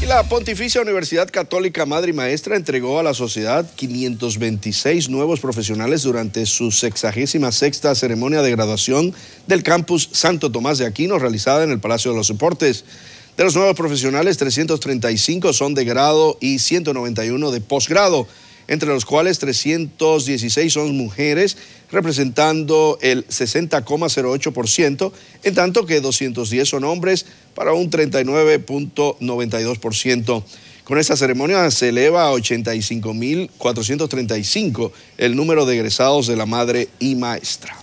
Y la Pontificia Universidad Católica Madre y Maestra entregó a la sociedad 526 nuevos profesionales durante su 66 ceremonia de graduación del campus Santo Tomás de Aquino realizada en el Palacio de los Deportes. De los nuevos profesionales, 335 son de grado y 191 de posgrado entre los cuales 316 son mujeres, representando el 60,08%, en tanto que 210 son hombres para un 39,92%. Con esta ceremonia se eleva a 85.435 el número de egresados de la madre y maestra.